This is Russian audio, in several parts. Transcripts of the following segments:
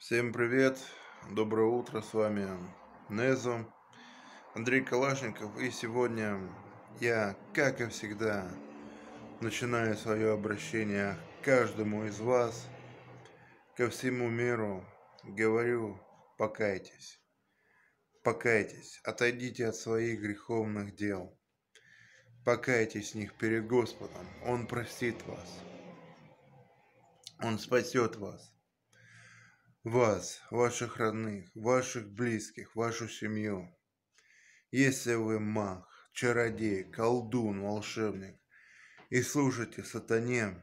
Всем привет, доброе утро, с вами Незо, Андрей Калашников, и сегодня я, как и всегда, начинаю свое обращение к каждому из вас, ко всему миру, говорю, покайтесь, покайтесь, отойдите от своих греховных дел, покайтесь в них перед Господом, Он простит вас, Он спасет вас – вас, ваших родных, ваших близких, вашу семью. Если вы маг, чародей, колдун, волшебник и служите сатане,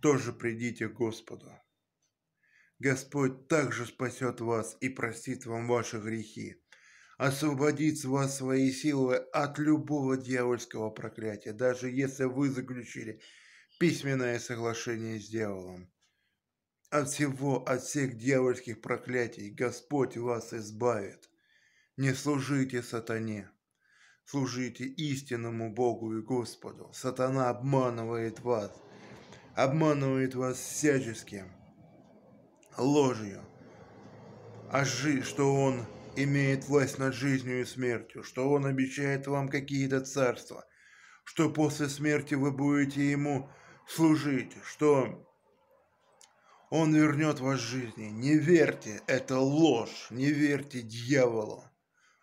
тоже придите к Господу. Господь также спасет вас и простит вам ваши грехи, освободит вас своей силой от любого дьявольского проклятия, даже если вы заключили письменное соглашение с дьяволом. От всего, от всех дьявольских проклятий Господь вас избавит. Не служите сатане, служите истинному Богу и Господу. Сатана обманывает вас, обманывает вас всячески ложью. А жи, что он имеет власть над жизнью и смертью, что он обещает вам какие-то царства, что после смерти вы будете ему служить, что он вернет вас жизни. Не верьте, это ложь. Не верьте дьяволу.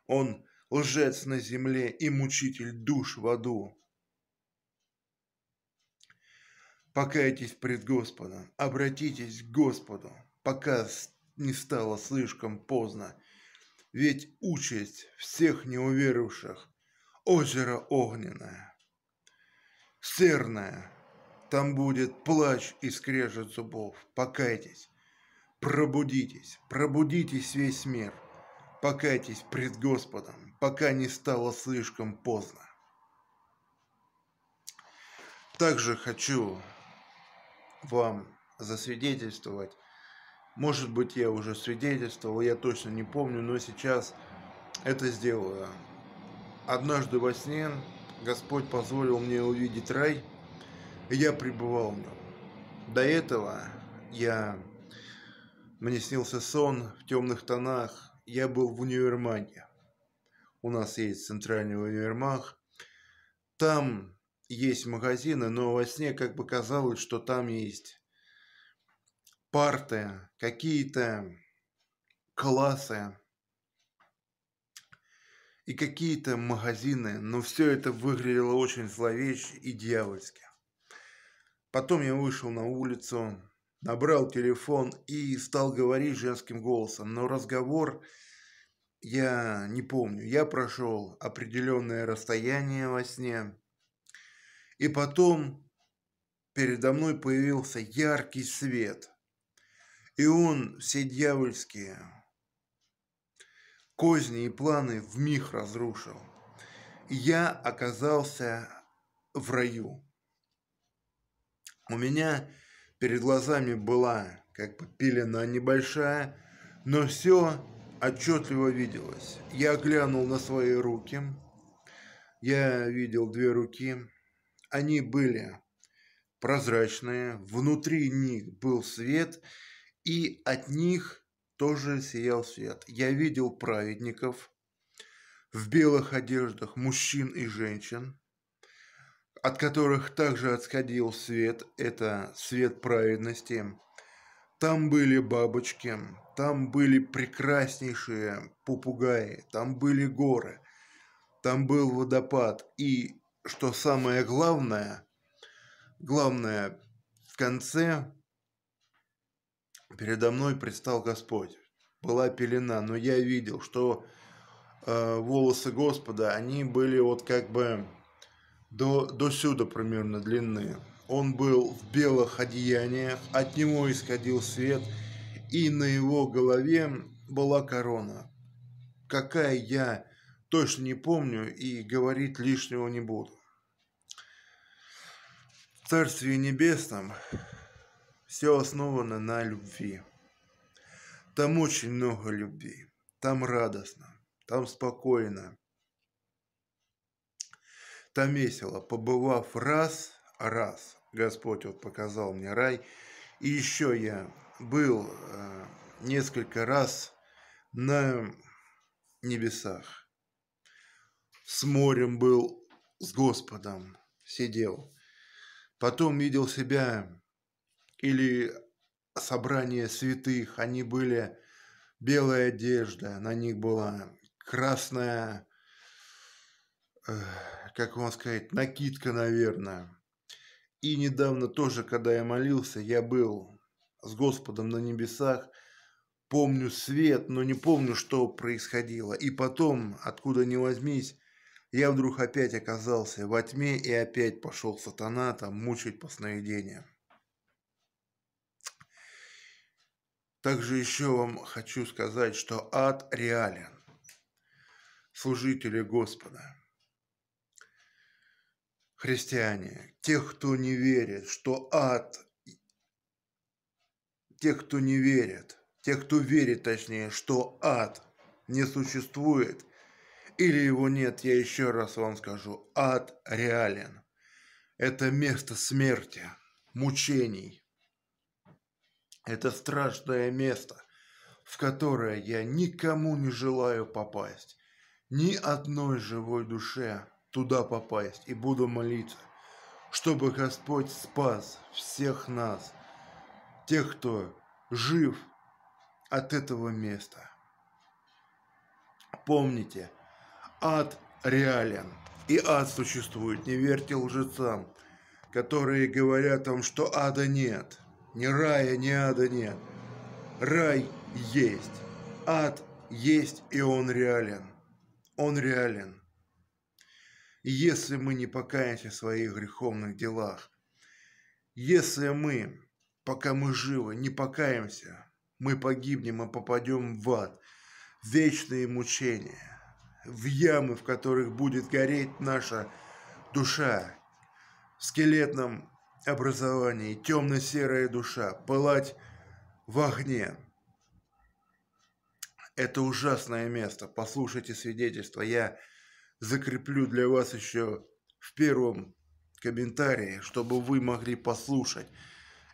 Он лжец на земле и мучитель душ в аду. Покайтесь пред Господом, обратитесь к Господу, пока не стало слишком поздно. Ведь участь всех неуверовавших – озеро огненное, серное – там будет плач и скрежет зубов. Покайтесь. Пробудитесь, пробудитесь весь мир. Покайтесь пред Господом, пока не стало слишком поздно. Также хочу вам засвидетельствовать. Может быть, я уже свидетельствовал, я точно не помню, но сейчас это сделаю. Однажды во сне Господь позволил мне увидеть рай – я пребывал в нем. До этого я... Мне снился сон в темных тонах. Я был в универмаге. У нас есть центральный универмаг. Там есть магазины, но во сне как бы казалось, что там есть парты, какие-то классы и какие-то магазины, но все это выглядело очень зловеще и дьявольски. Потом я вышел на улицу, набрал телефон и стал говорить женским голосом, но разговор я не помню. Я прошел определенное расстояние во сне, и потом передо мной появился яркий свет, и он все дьявольские козни и планы в миг разрушил. И я оказался в раю. У меня перед глазами была как бы пелена небольшая, но все отчетливо виделось. Я глянул на свои руки. Я видел две руки. Они были прозрачные, внутри них был свет, и от них тоже сиял свет. Я видел праведников в белых одеждах, мужчин и женщин от которых также отходил свет, это свет праведности. Там были бабочки, там были прекраснейшие попугаи, там были горы, там был водопад. И, что самое главное, главное, в конце передо мной предстал Господь. Была пелена, но я видел, что э, волосы Господа, они были вот как бы до, до сюда примерно длины. Он был в белых одеяниях, от него исходил свет, и на его голове была корона. Какая я точно не помню и говорить лишнего не буду. В Царстве Небесном все основано на любви. Там очень много любви, там радостно, там спокойно, Томесила, побывав раз, раз, Господь вот показал мне рай, и еще я был э, несколько раз на небесах. С морем был, с Господом сидел. Потом видел себя или собрание святых, они были белая одежда, на них была красная э, как вам сказать, накидка, наверное. И недавно тоже, когда я молился, я был с Господом на небесах, помню свет, но не помню, что происходило. И потом, откуда ни возьмись, я вдруг опять оказался во тьме и опять пошел сатана там мучить по сновидениям. Также еще вам хочу сказать, что ад реален. Служители Господа христиане, тех, кто не верит, что ад, тех, кто не верит, тех, кто верит, точнее, что ад не существует, или его нет, я еще раз вам скажу, ад реален. Это место смерти, мучений. Это страшное место, в которое я никому не желаю попасть, ни одной живой душе туда попасть и буду молиться, чтобы Господь спас всех нас, тех, кто жив от этого места. Помните, ад реален, и ад существует, не верьте лжецам, которые говорят вам, что ада нет, ни рая, ни ада нет. Рай есть, ад есть, и он реален. Он реален если мы не покаемся в своих греховных делах. Если мы, пока мы живы, не покаемся, мы погибнем и попадем в ад, в вечные мучения, в ямы, в которых будет гореть наша душа, в скелетном образовании, темно-серая душа, пылать в огне. Это ужасное место. Послушайте свидетельство. Я закреплю для вас еще в первом комментарии, чтобы вы могли послушать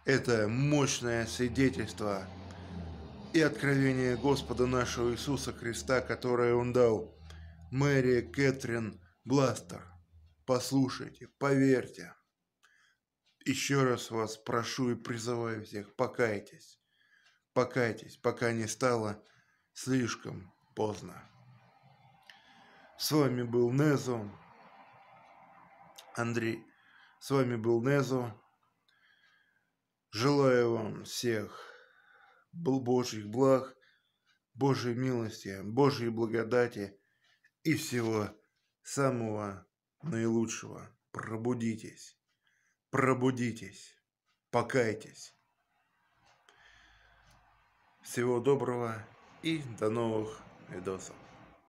это мощное свидетельство и откровение Господа нашего Иисуса Христа, которое Он дал Мэри Кэтрин Бластер. Послушайте, поверьте. Еще раз вас прошу и призываю всех, покайтесь. Покайтесь, пока не стало слишком поздно. С вами был Незо. Андрей. С вами был Незо. Желаю вам всех Божьих благ, Божьей милости, Божьей благодати и всего самого наилучшего. Пробудитесь, пробудитесь, покайтесь. Всего доброго и до новых видосов.